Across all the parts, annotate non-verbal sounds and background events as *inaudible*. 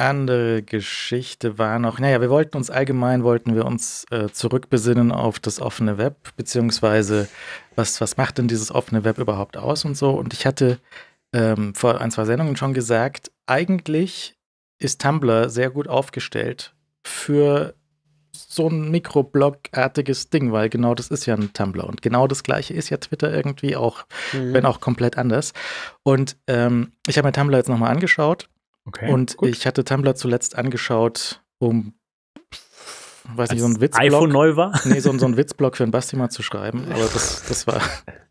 andere Geschichte war noch, naja, wir wollten uns allgemein, wollten wir uns äh, zurückbesinnen auf das offene Web, beziehungsweise was, was macht denn dieses offene Web überhaupt aus und so. Und ich hatte ähm, vor ein, zwei Sendungen schon gesagt, eigentlich ist Tumblr sehr gut aufgestellt für so ein Mikroblog-artiges Ding, weil genau das ist ja ein Tumblr und genau das gleiche ist ja Twitter irgendwie auch, mhm. wenn auch komplett anders. Und ähm, ich habe mir Tumblr jetzt nochmal angeschaut Okay, und gut. ich hatte Tumblr zuletzt angeschaut, um weiß Als nicht, so ein Witzblock. iPhone neu war? Nee, so, so ein Witzblock für ein Basti mal zu schreiben, aber das, *laughs* das war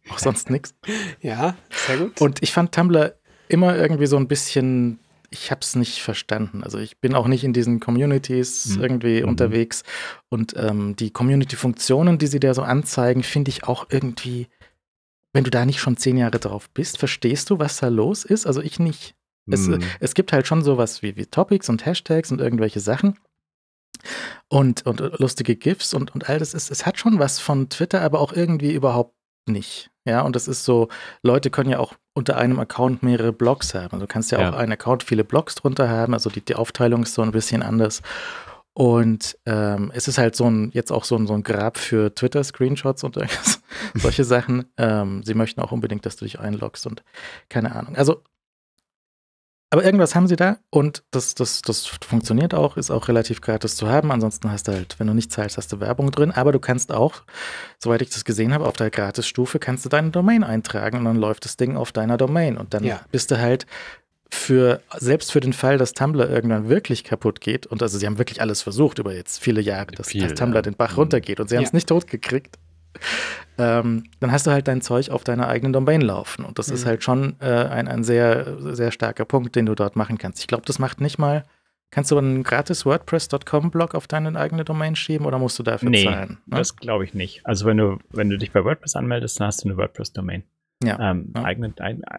auch sonst nichts. Ja, sehr gut. Und ich fand Tumblr immer irgendwie so ein bisschen, ich hab's nicht verstanden. Also ich bin auch nicht in diesen Communities mhm. irgendwie mhm. unterwegs und ähm, die Community-Funktionen, die sie da so anzeigen, finde ich auch irgendwie, wenn du da nicht schon zehn Jahre drauf bist, verstehst du, was da los ist? Also ich nicht. Es, äh, mhm. es gibt halt schon sowas wie, wie Topics und Hashtags und irgendwelche Sachen und, und äh, lustige GIFs und, und all das ist, es hat schon was von Twitter, aber auch irgendwie überhaupt nicht. Ja, und das ist so, Leute können ja auch unter einem Account mehrere Blogs haben. Also du kannst ja, ja. auch einen Account viele Blogs drunter haben. Also die, die Aufteilung ist so ein bisschen anders. Und ähm, es ist halt so ein, jetzt auch so ein, so ein Grab für Twitter-Screenshots und *laughs* solche Sachen. Ähm, sie möchten auch unbedingt, dass du dich einloggst und keine Ahnung. Also aber irgendwas haben sie da und das, das, das funktioniert auch, ist auch relativ gratis zu haben. Ansonsten hast du halt, wenn du nicht zahlst, hast du Werbung drin. Aber du kannst auch, soweit ich das gesehen habe, auf der Gratis-Stufe kannst du deine Domain eintragen und dann läuft das Ding auf deiner Domain. Und dann ja. bist du halt für, selbst für den Fall, dass Tumblr irgendwann wirklich kaputt geht, und also sie haben wirklich alles versucht über jetzt viele Jahre, dass, Viel, dass Tumblr ja. den Bach mhm. runtergeht und sie haben es nicht totgekriegt ähm, dann hast du halt dein Zeug auf deiner eigenen Domain laufen. Und das mhm. ist halt schon äh, ein, ein sehr, sehr starker Punkt, den du dort machen kannst. Ich glaube, das macht nicht mal. Kannst du einen gratis WordPress.com-Blog auf deine eigene Domain schieben oder musst du dafür nee, zahlen? Ne? Das glaube ich nicht. Also wenn du, wenn du dich bei WordPress anmeldest, dann hast du eine WordPress-Domain. Ja. Ähm, ja. Eigene,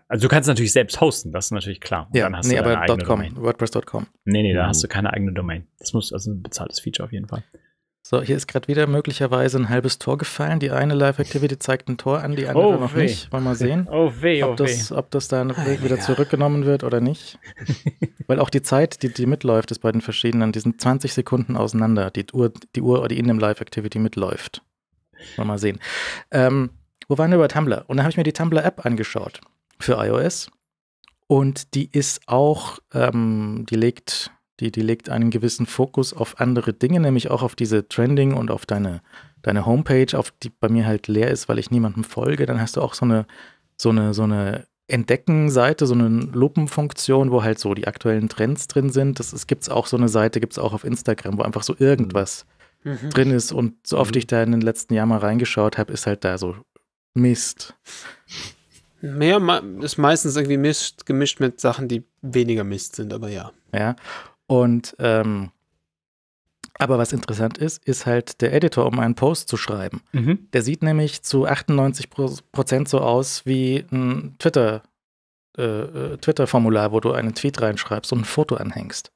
also du kannst natürlich selbst hosten, das ist natürlich klar. Und ja, dann hast nee, du aber .com, WordPress.com. Nee, nee, da mhm. hast du keine eigene Domain. Das muss also ein bezahltes Feature auf jeden Fall. So, hier ist gerade wieder möglicherweise ein halbes Tor gefallen. Die eine Live-Activity zeigt ein Tor an, die andere oh, noch weh. nicht. Wollen wir mal sehen, oh, weh, ob, oh, das, ob das dann ah, wieder zurückgenommen wird oder nicht. *laughs* Weil auch die Zeit, die, die mitläuft, ist bei den verschiedenen, die sind 20 Sekunden auseinander, die Uhr, die, Uhr, die in dem Live-Activity mitläuft. Wollen wir mal sehen. Ähm, wo waren wir bei Tumblr? Und dann habe ich mir die Tumblr-App angeschaut für iOS. Und die ist auch, ähm, die legt die, die legt einen gewissen Fokus auf andere Dinge, nämlich auch auf diese Trending und auf deine, deine Homepage, auf die bei mir halt leer ist, weil ich niemandem folge. Dann hast du auch so eine, so eine, so eine Entdecken-Seite, so eine Lupenfunktion, wo halt so die aktuellen Trends drin sind. Das gibt es auch so eine Seite, gibt es auch auf Instagram, wo einfach so irgendwas mhm. drin ist. Und so oft mhm. ich da in den letzten Jahren mal reingeschaut habe, ist halt da so Mist. Mehr ist meistens irgendwie Mist gemischt mit Sachen, die weniger Mist sind, aber ja. Ja. Und ähm, aber was interessant ist, ist halt der Editor, um einen Post zu schreiben. Mhm. Der sieht nämlich zu 98 Prozent so aus wie ein Twitter, äh, äh, Twitter-Formular, wo du einen Tweet reinschreibst und ein Foto anhängst.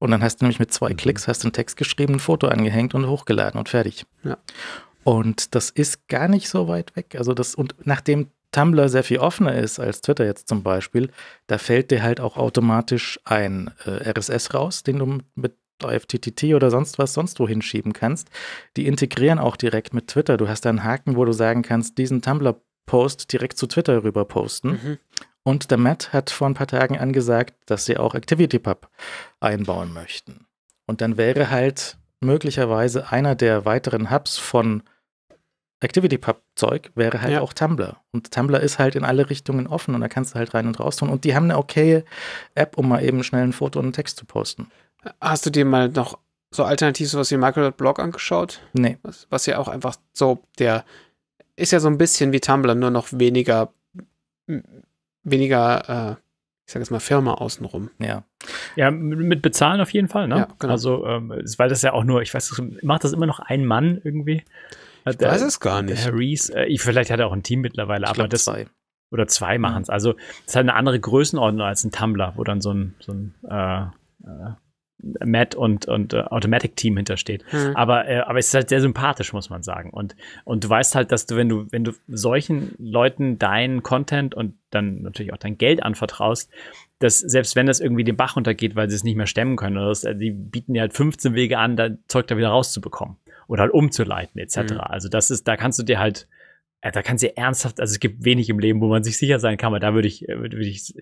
Und dann hast du nämlich mit zwei mhm. Klicks, hast einen Text geschrieben, ein Foto angehängt und hochgeladen und fertig. Ja. Und das ist gar nicht so weit weg. Also das, und nachdem Tumblr sehr viel offener ist als Twitter jetzt zum Beispiel, da fällt dir halt auch automatisch ein äh, RSS raus, den du mit FTTT oder sonst was sonst wo hinschieben kannst. Die integrieren auch direkt mit Twitter. Du hast da einen Haken, wo du sagen kannst, diesen Tumblr-Post direkt zu Twitter rüber posten. Mhm. Und der Matt hat vor ein paar Tagen angesagt, dass sie auch ActivityPub einbauen möchten. Und dann wäre halt möglicherweise einer der weiteren Hubs von activitypub zeug wäre halt ja. auch Tumblr. Und Tumblr ist halt in alle Richtungen offen und da kannst du halt rein und raus tun. Und die haben eine okaye App, um mal eben schnell ein Foto und einen Text zu posten. Hast du dir mal noch so alternativ sowas wie Microblog angeschaut? Nee. Was, was ja auch einfach so, der ist ja so ein bisschen wie Tumblr, nur noch weniger, weniger, äh, ich sag jetzt mal, Firma außenrum. Ja. Ja, mit Bezahlen auf jeden Fall, ne? Ja, genau. Also, ähm, weil das ja auch nur, ich weiß, macht das immer noch ein Mann irgendwie? Ich der, weiß es gar nicht. Herr äh, vielleicht hat er auch ein Team mittlerweile, ich aber glaub, das. Zwei. Oder zwei hm. machen es. Also, es ist halt eine andere Größenordnung als ein Tumblr, wo dann so ein, so ein äh, äh, Matt und, und uh, Automatic Team hintersteht. Mhm. Aber, äh, aber es ist halt sehr sympathisch, muss man sagen. Und, und du weißt halt, dass du, wenn du, wenn du solchen Leuten deinen Content und dann natürlich auch dein Geld anvertraust, dass selbst wenn das irgendwie den Bach runtergeht, weil sie es nicht mehr stemmen können, oder das, die bieten ja halt 15 Wege an, da Zeug da wieder rauszubekommen oder halt umzuleiten etc. Mhm. Also das ist, da kannst du dir halt äh, da kann sie ernsthaft, also es gibt wenig im Leben, wo man sich sicher sein kann, aber da würde ich, äh, würde ich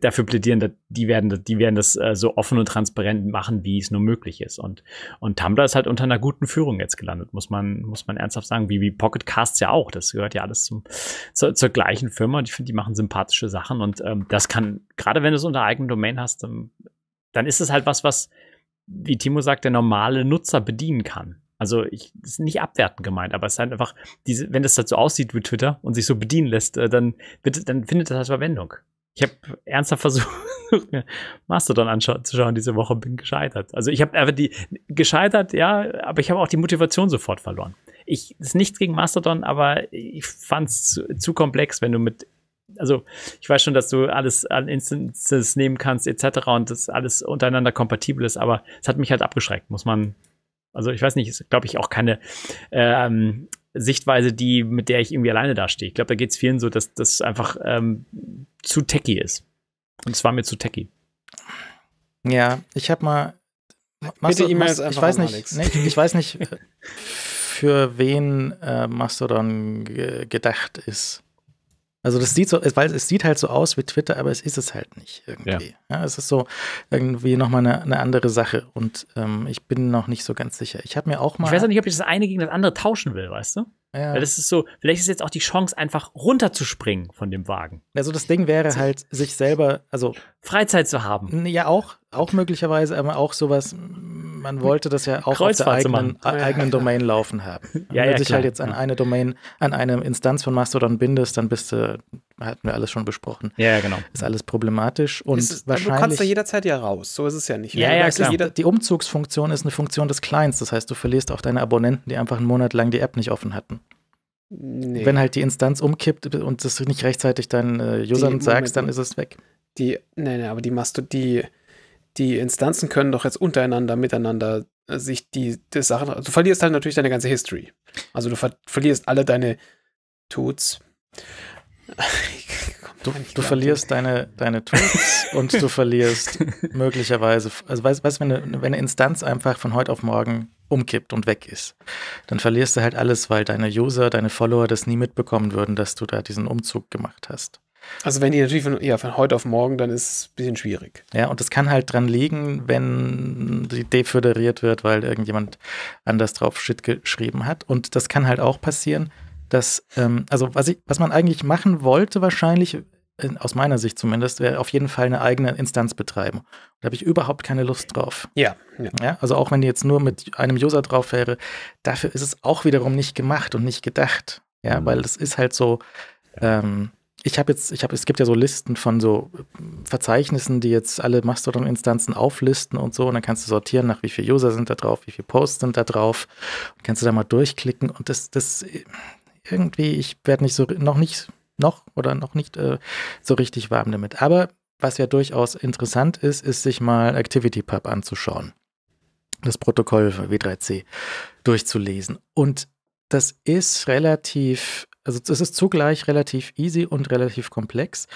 dafür plädieren, dass die werden, die werden das äh, so offen und transparent machen, wie es nur möglich ist. Und, und Tumblr ist halt unter einer guten Führung jetzt gelandet, muss man, muss man ernsthaft sagen, wie, wie Pocket Casts ja auch. Das gehört ja alles zum, zur, zur gleichen Firma und ich finde, die machen sympathische Sachen und ähm, das kann, gerade wenn du es unter eigenem Domain hast, dann, dann ist es halt was, was, wie Timo sagt, der normale Nutzer bedienen kann. Also ich, das ist nicht abwertend gemeint, aber es ist halt einfach, diese, wenn das dazu halt aussieht wie Twitter und sich so bedienen lässt, äh, dann, wird, dann findet das halt Verwendung. Ich habe ernsthaft versucht, mir *laughs* Mastodon anzuschauen diese Woche, bin gescheitert. Also ich habe einfach die gescheitert, ja, aber ich habe auch die Motivation sofort verloren. Ich ist nichts gegen Mastodon, aber ich fand es zu, zu komplex, wenn du mit also ich weiß schon, dass du alles an Instances nehmen kannst etc. und das alles untereinander kompatibel ist, aber es hat mich halt abgeschreckt, muss man also ich weiß nicht, ist, glaube ich, auch keine ähm, Sichtweise, die, mit der ich irgendwie alleine dastehe. Ich glaube, da geht es vielen so, dass das einfach ähm, zu techy ist. Und es war mir zu techy. Ja, ich habe mal. Machst Bitte E-Mails einfach ich weiß nicht, nee, ich, ich weiß nicht, *laughs* für wen äh, Mastodon gedacht ist. Also das sieht so, weil es sieht halt so aus wie Twitter, aber es ist es halt nicht irgendwie. Ja. ja es ist so irgendwie nochmal eine, eine andere Sache und ähm, ich bin noch nicht so ganz sicher. Ich habe mir auch mal. Ich weiß auch nicht, ob ich das eine gegen das andere tauschen will, weißt du? Ja. Weil das ist so, vielleicht ist jetzt auch die Chance, einfach runterzuspringen von dem Wagen. Also das Ding wäre halt, sich selber, also Freizeit zu haben. Ja, auch, auch möglicherweise, aber auch sowas, man wollte das ja auch auf der eigenen, äh, eigenen Domain laufen haben. ja, Wenn ja, du dich halt klar. halt jetzt an eine Domain, an eine Instanz von Mastodon bindest, dann bist du hatten wir alles schon besprochen. Ja, genau. Ist alles problematisch und ist, wahrscheinlich. Also du kannst da jederzeit ja raus, so ist es ja nicht. Ne? Ja, ja, klar. Jeder die Umzugsfunktion ist eine Funktion des Clients, das heißt, du verlierst auch deine Abonnenten, die einfach einen Monat lang die App nicht offen hatten. Nee. Wenn halt die Instanz umkippt und das nicht rechtzeitig deinen äh, Usern die, sagst, Moment, dann ist es weg. Die, nee, nee, aber die machst du, die, die Instanzen können doch jetzt untereinander, miteinander äh, sich die, die Sachen. Also du verlierst halt natürlich deine ganze History. Also du ver verlierst alle deine Tuts. Du, du verlierst deine, deine Tools *laughs* und du verlierst möglicherweise, also weißt du, wenn, eine, wenn eine Instanz einfach von heute auf morgen umkippt und weg ist, dann verlierst du halt alles, weil deine User, deine Follower das nie mitbekommen würden, dass du da diesen Umzug gemacht hast. Also wenn die natürlich von, ja, von heute auf morgen, dann ist es ein bisschen schwierig. Ja, und das kann halt dran liegen, wenn die deföderiert wird, weil irgendjemand anders drauf Shit geschrieben hat. Und das kann halt auch passieren, dass, ähm, also was, ich, was man eigentlich machen wollte wahrscheinlich, aus meiner Sicht zumindest, wäre auf jeden Fall eine eigene Instanz betreiben. Da habe ich überhaupt keine Lust drauf. Ja, ja, ja. Also auch wenn die jetzt nur mit einem User drauf wäre, dafür ist es auch wiederum nicht gemacht und nicht gedacht. Ja, mhm. weil das ist halt so, ähm, ich habe jetzt, ich habe, es gibt ja so Listen von so äh, Verzeichnissen, die jetzt alle Mastodon-Instanzen auflisten und so. Und dann kannst du sortieren, nach wie viele User sind da drauf, wie viele Posts sind da drauf. Und kannst du da mal durchklicken. Und das, das, äh, irgendwie, ich werde nicht so, noch nicht, noch oder noch nicht äh, so richtig warm damit. Aber was ja durchaus interessant ist, ist sich mal ActivityPub anzuschauen. Das Protokoll W3C durchzulesen. Und das ist relativ, also es ist zugleich relativ easy und relativ komplex.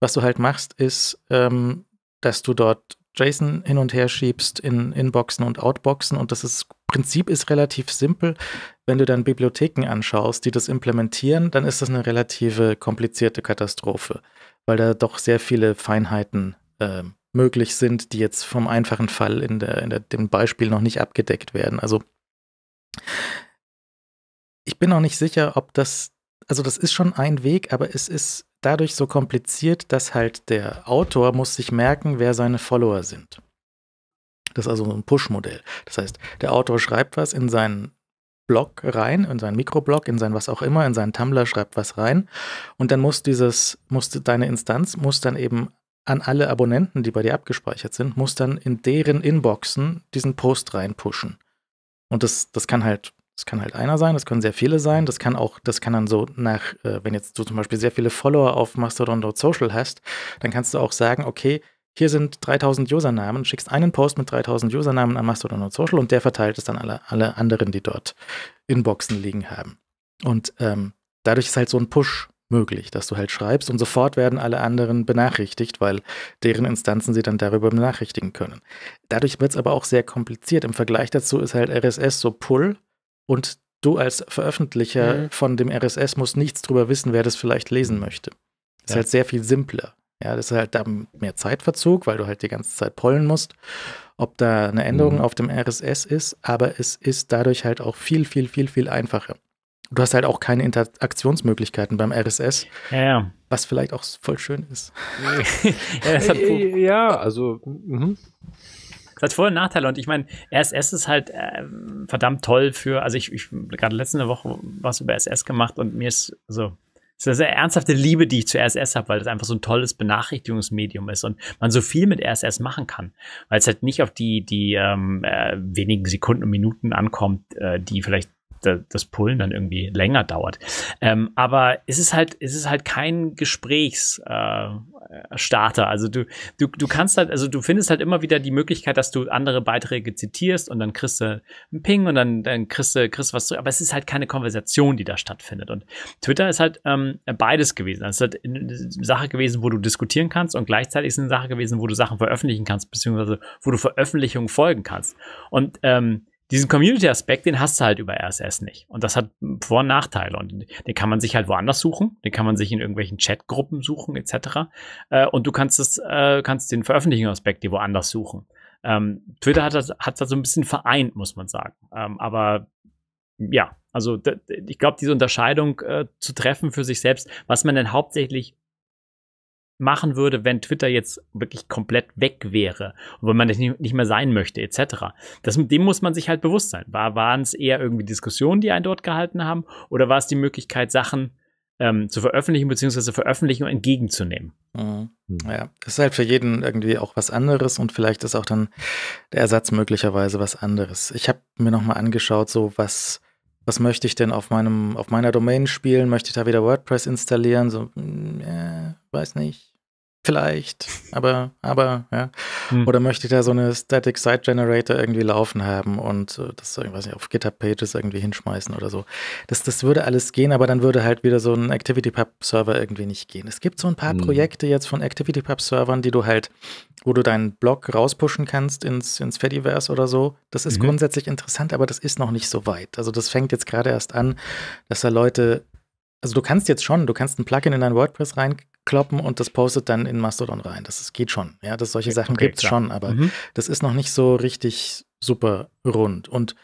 Was du halt machst, ist, ähm, dass du dort JSON hin und her schiebst in Inboxen und Outboxen. Und das ist, Prinzip ist relativ simpel. Wenn du dann Bibliotheken anschaust, die das implementieren, dann ist das eine relative komplizierte Katastrophe, weil da doch sehr viele Feinheiten äh, möglich sind, die jetzt vom einfachen Fall in, der, in der, dem Beispiel noch nicht abgedeckt werden. Also ich bin auch nicht sicher, ob das, also das ist schon ein Weg, aber es ist dadurch so kompliziert, dass halt der Autor muss sich merken, wer seine Follower sind. Das ist also ein Push-Modell. Das heißt, der Autor schreibt was in seinen Blog rein, in seinen Mikroblog, in sein was auch immer, in seinen Tumblr schreibt was rein und dann muss dieses, muss deine Instanz, muss dann eben an alle Abonnenten, die bei dir abgespeichert sind, muss dann in deren Inboxen diesen Post reinpushen. Und das, das kann halt das kann halt einer sein, das können sehr viele sein, das kann auch, das kann dann so nach, äh, wenn jetzt du zum Beispiel sehr viele Follower auf Mastodon.social hast, dann kannst du auch sagen, okay, hier sind 3000 Usernamen, schickst einen Post mit 3000 Usernamen an Mastodon.social und der verteilt es dann alle, alle anderen, die dort Inboxen liegen haben. Und ähm, dadurch ist halt so ein Push möglich, dass du halt schreibst und sofort werden alle anderen benachrichtigt, weil deren Instanzen sie dann darüber benachrichtigen können. Dadurch wird es aber auch sehr kompliziert. Im Vergleich dazu ist halt RSS so Pull und du als Veröffentlicher mhm. von dem RSS musst nichts drüber wissen, wer das vielleicht lesen möchte. Das ja. ist halt sehr viel simpler. Ja, das ist halt da mehr Zeitverzug, weil du halt die ganze Zeit pollen musst, ob da eine Änderung mhm. auf dem RSS ist, aber es ist dadurch halt auch viel, viel, viel, viel einfacher. Du hast halt auch keine Interaktionsmöglichkeiten beim RSS, ja, was vielleicht auch voll schön ist. *laughs* Äh, äh, ja, also. Mhm. Das hat Vor- und Nachteile. Und ich meine, RSS ist halt äh, verdammt toll für, also ich, ich gerade letzte Woche was über RSS gemacht und mir ist so, es ist eine sehr ernsthafte Liebe, die ich zu RSS habe, weil das einfach so ein tolles Benachrichtigungsmedium ist und man so viel mit RSS machen kann, weil es halt nicht auf die, die ähm, äh, wenigen Sekunden und Minuten ankommt, äh, die vielleicht das Pullen dann irgendwie länger dauert. Ähm, aber es ist halt, es ist halt kein Gesprächsstarter. Äh, also du, du, du kannst halt, also du findest halt immer wieder die Möglichkeit, dass du andere Beiträge zitierst und dann kriegst du einen Ping und dann, dann kriegst du, kriegst du was zurück. Aber es ist halt keine Konversation, die da stattfindet. Und Twitter ist halt ähm, beides gewesen. Es ist halt eine Sache gewesen, wo du diskutieren kannst und gleichzeitig ist es eine Sache gewesen, wo du Sachen veröffentlichen kannst, beziehungsweise wo du Veröffentlichungen folgen kannst. Und ähm, diesen Community-Aspekt, den hast du halt über RSS nicht. Und das hat Vor- und Nachteile. Und den kann man sich halt woanders suchen, den kann man sich in irgendwelchen Chatgruppen suchen, etc. Äh, und du kannst es, äh, kannst den Veröffentlichungsaspekt dir woanders suchen. Ähm, Twitter hat das, hat das so ein bisschen vereint, muss man sagen. Ähm, aber ja, also ich glaube, diese Unterscheidung äh, zu treffen für sich selbst, was man denn hauptsächlich machen würde, wenn Twitter jetzt wirklich komplett weg wäre und wenn man das nicht mehr sein möchte, etc. Das, dem muss man sich halt bewusst sein. War, waren es eher irgendwie Diskussionen, die einen dort gehalten haben, oder war es die Möglichkeit, Sachen ähm, zu veröffentlichen, beziehungsweise veröffentlichen und entgegenzunehmen? Mhm. Hm. Ja, das ist halt für jeden irgendwie auch was anderes und vielleicht ist auch dann der Ersatz möglicherweise was anderes. Ich habe mir nochmal angeschaut, so was was möchte ich denn auf meinem, auf meiner Domain spielen? Möchte ich da wieder WordPress installieren? So, hm, äh, weiß nicht vielleicht, aber, aber, ja. Hm. Oder möchte ich da so eine Static Site Generator irgendwie laufen haben und äh, das, ich auf GitHub Pages irgendwie hinschmeißen oder so. Das, das würde alles gehen, aber dann würde halt wieder so ein ActivityPub Server irgendwie nicht gehen. Es gibt so ein paar hm. Projekte jetzt von ActivityPub Servern, die du halt, wo du deinen Blog rauspushen kannst ins, ins Fediverse oder so. Das ist mhm. grundsätzlich interessant, aber das ist noch nicht so weit. Also das fängt jetzt gerade erst an, dass da Leute also du kannst jetzt schon, du kannst ein Plugin in dein WordPress rein kloppen und das postet dann in Mastodon rein. Das, das geht schon. Ja, dass solche Sachen okay, gibt es schon, aber mhm. das ist noch nicht so richtig super rund. Und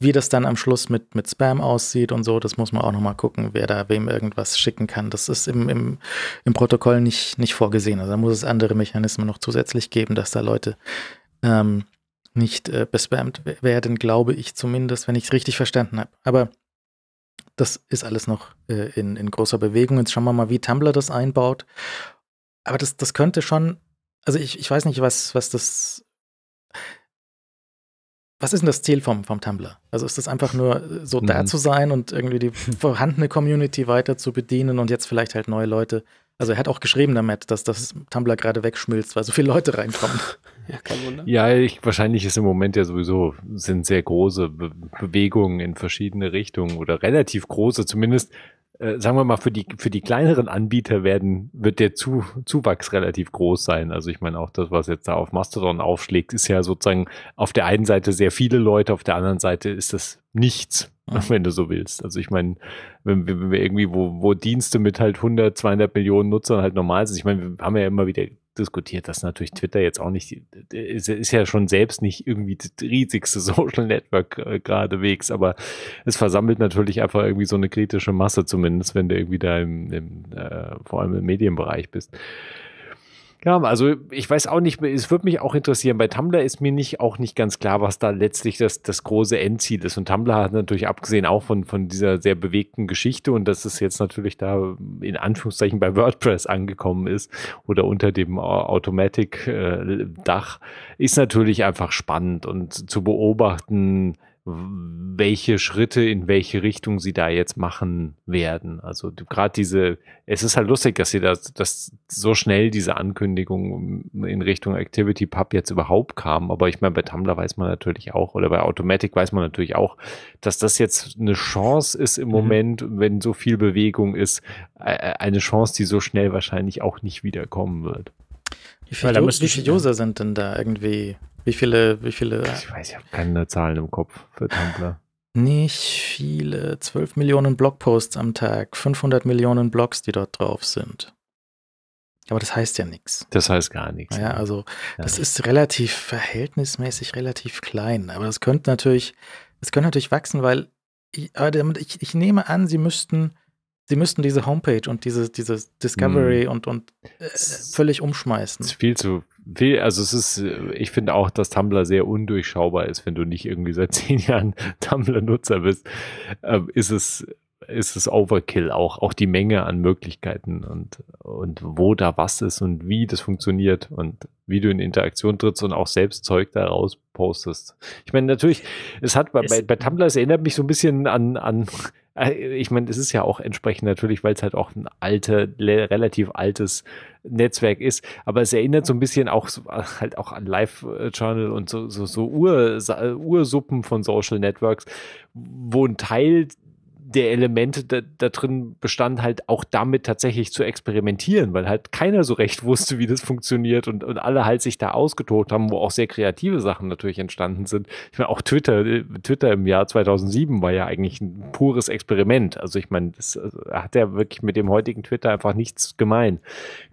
wie das dann am Schluss mit, mit Spam aussieht und so, das muss man auch nochmal gucken, wer da wem irgendwas schicken kann. Das ist im, im, im Protokoll nicht, nicht vorgesehen. Also da muss es andere Mechanismen noch zusätzlich geben, dass da Leute ähm, nicht äh, bespammt werden, glaube ich zumindest, wenn ich es richtig verstanden habe. Aber das ist alles noch äh, in, in großer Bewegung. Jetzt schauen wir mal, wie Tumblr das einbaut. Aber das, das könnte schon, also ich, ich weiß nicht, was, was das, was ist denn das Ziel vom, vom Tumblr? Also ist das einfach nur äh, so mhm. da zu sein und irgendwie die vorhandene Community weiter zu bedienen und jetzt vielleicht halt neue Leute. Also er hat auch geschrieben damit, dass das Tumblr gerade wegschmilzt, weil so viele Leute reinkommen. Ja, kein Wunder. Ja, ich, wahrscheinlich ist im Moment ja sowieso, sind sehr große Be Bewegungen in verschiedene Richtungen oder relativ große, zumindest, äh, sagen wir mal, für die, für die kleineren Anbieter werden, wird der Zu Zuwachs relativ groß sein. Also ich meine auch das, was jetzt da auf Mastodon aufschlägt, ist ja sozusagen auf der einen Seite sehr viele Leute, auf der anderen Seite ist das nichts ah. *laughs* wenn du so willst. Also ich meine, wenn, wenn wir irgendwie, wo, wo Dienste mit halt 100, 200 Millionen Nutzern halt normal sind, ich meine, wir haben ja immer wieder diskutiert, dass natürlich Twitter jetzt auch nicht, äh, ist, ja schon selbst nicht irgendwie das riesigste *laughs* Social Network äh, geradewegs, aber es versammelt natürlich einfach irgendwie so eine kritische Masse zumindest, wenn du irgendwie da im, im äh, vor allem im Medienbereich bist. Ja, also ich weiß auch nicht, es würde mich auch interessieren. Bei Tumblr ist mir nicht auch nicht ganz klar, was da letztlich das, das große Endziel ist. Und Tumblr hat natürlich abgesehen auch von, von dieser sehr bewegten Geschichte und dass es jetzt natürlich da in Anführungszeichen bei WordPress angekommen ist oder unter dem Automatic-Dach, äh, ist natürlich einfach spannend und zu beobachten, welche Schritte in welche Richtung sie da jetzt machen werden. Also gerade diese, es ist halt lustig, dass sie das, dass so schnell diese Ankündigung in Richtung Activity Pub jetzt überhaupt kam. Aber ich meine, bei Tumblr weiß man natürlich auch oder bei Automatic weiß man natürlich auch, dass das jetzt eine Chance ist im mhm. Moment, wenn so viel Bewegung ist, äh, eine Chance, die so schnell wahrscheinlich auch nicht wiederkommen wird. Wie viele, User sind denn da irgendwie wie viele, wie viele? Ich weiß, ich habe keine Zahlen im Kopf für Tumblr. Nicht viele. 12 Millionen Blogposts am Tag, 500 Millionen Blogs, die dort drauf sind. Aber das heißt ja nichts. Das heißt gar nichts. Ja, ne? also ja. das ist relativ verhältnismäßig relativ klein. Aber das könnte natürlich, es könnte natürlich wachsen, weil ich, ich, ich nehme an, sie müssten sie müssten diese Homepage und diese, diese Discovery hm. und, und äh, völlig umschmeißen. Es ist viel zu viel. Also es ist, äh, ich finde auch, dass Tumblr sehr undurchschaubar ist, wenn du nicht irgendwie seit *laughs* zehn Jahren Tumblr-Nutzer bist, ähm, ist es ist es Overkill auch, auch die Menge an Möglichkeiten und, und wo da was ist und wie das funktioniert und wie du in Interaktion trittst und auch selbst Zeug daraus postest. Ich meine, natürlich, es hat bei, es bei, bei Tumblr, es erinnert mich so ein bisschen an, an äh, ich meine, es ist ja auch entsprechend natürlich, weil es halt auch ein alte, relativ altes Netzwerk ist, aber es erinnert so ein bisschen auch äh, halt auch an Live-Journal und so, so, so Ursuppen von Social Networks, wo ein Teil der Elemente da, da, drin bestand, halt auch damit tatsächlich zu experimentieren, weil halt keiner so recht *laughs* wusste, wie das funktioniert und, und alle halt sich da ausgetobt haben, wo auch sehr kreative Sachen natürlich entstanden sind. Ich meine, auch Twitter, äh, Twitter im Jahr 2007 war ja eigentlich ein pures Experiment. Also ich meine, das äh, hat ja wirklich mit dem heutigen Twitter einfach nichts gemein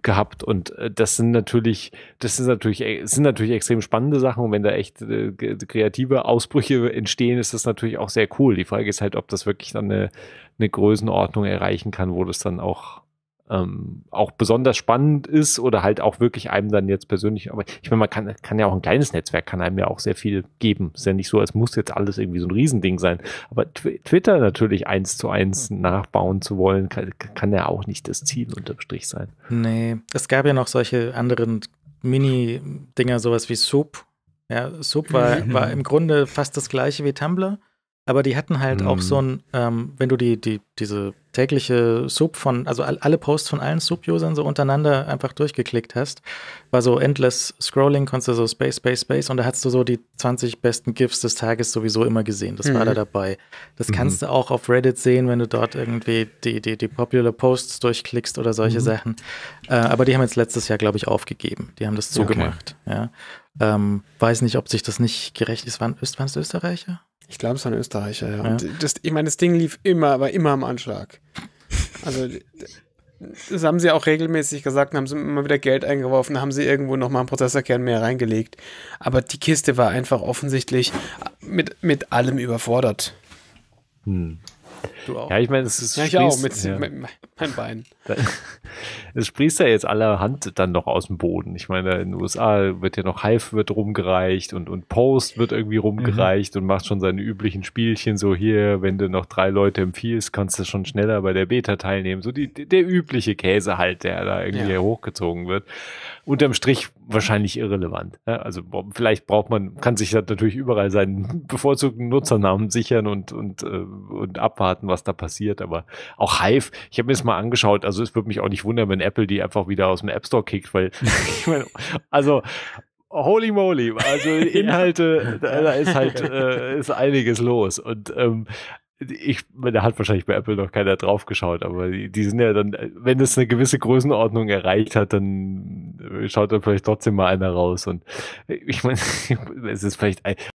gehabt und äh, das sind natürlich, das ist natürlich, sind natürlich extrem spannende Sachen und wenn da echt kreative Ausbrüche entstehen, ist das natürlich auch sehr cool. Die Frage ist halt, ob das wirklich dann eine eine, Größenordnung erreichen kann, wo das dann auch ähm, auch besonders spannend ist oder halt auch wirklich einem dann jetzt persönlich, aber ich meine, man kann, kann ja auch ein kleines Netzwerk, kann einem ja auch sehr viel geben. Ist ja nicht so, als muss jetzt alles irgendwie so ein Riesending sein. Aber Twitter natürlich eins zu eins hm. nachbauen zu wollen, kann, kann ja auch nicht das Ziel unterm Strich sein. Nee, es gab ja noch solche anderen Mini-Dinger, sowas wie Soup. Ja, Soup war, mhm. war im Grunde fast das gleiche wie Tumblr aber die hatten halt mhm. auch so ein, ähm, wenn du die, die, diese tägliche Sub von, also alle Posts von allen Sub-Usern so untereinander einfach durchgeklickt hast, war so endless Scrolling, konntest du so Space, Space, Space und da hast du so die 20 besten GIFs des Tages sowieso immer gesehen. Das mhm. war da mhm. dabei. Das mhm. kannst du auch auf Reddit sehen, wenn du dort irgendwie die, die, die Popular Posts durchklickst oder solche mhm. Sachen. Äh, aber die haben jetzt letztes Jahr, glaube ich, aufgegeben. Die haben das zugemacht. Okay. Ja. Ähm, weiß nicht, ob sich das nicht gerecht ist. Waren, waren es Österreicher? Ich glaube, es war ein Österreicher, ja. ja. Das, ich meine, das Ding lief immer, war immer am Anschlag. Also, das haben sie auch regelmäßig gesagt haben sie immer wieder Geld eingeworfen, haben sie irgendwo nochmal einen Prozessorkern mehr reingelegt. Aber die Kiste war einfach offensichtlich mit, mit allem überfordert. Hm. Du auch. Ja, ich meine, es ist. Ja, ich sprießt, auch mit, ja. mit meinen Beinen. *laughs* Es sprießt ja jetzt allerhand dann noch aus dem Boden. Ich meine, in den USA wird ja noch Hive wird rumgereicht und, und Post wird irgendwie rumgereicht mhm. und macht schon seine üblichen Spielchen so hier, wenn du noch drei Leute empfiehlst, kannst du schon schneller bei der Beta teilnehmen. So die, der übliche Käse halt, der da irgendwie ja. hochgezogen wird. Unterm Strich wahrscheinlich irrelevant. Ne? Also vielleicht braucht man, kann sich natürlich überall seinen bevorzugten Nutzernamen sichern und, und, äh, und abwarten Abfahrten, was da passiert. Aber auch Hive, ich habe mir das mal angeschaut. Also es würde mich auch nicht wundern, wenn Apple die einfach wieder aus dem App Store kickt, weil *laughs* *laughs* ich meine, also holy moly, also *laughs* Inhalte, da ist halt äh, ist einiges los und ähm, ich, da hat wahrscheinlich bei Apple noch keiner drauf geschaut, aber die, die sind ja dann, wenn es eine gewisse Größenordnung erreicht hat, dann schaut da vielleicht trotzdem mal einer raus. Und ich meine, es ist vielleicht, ein.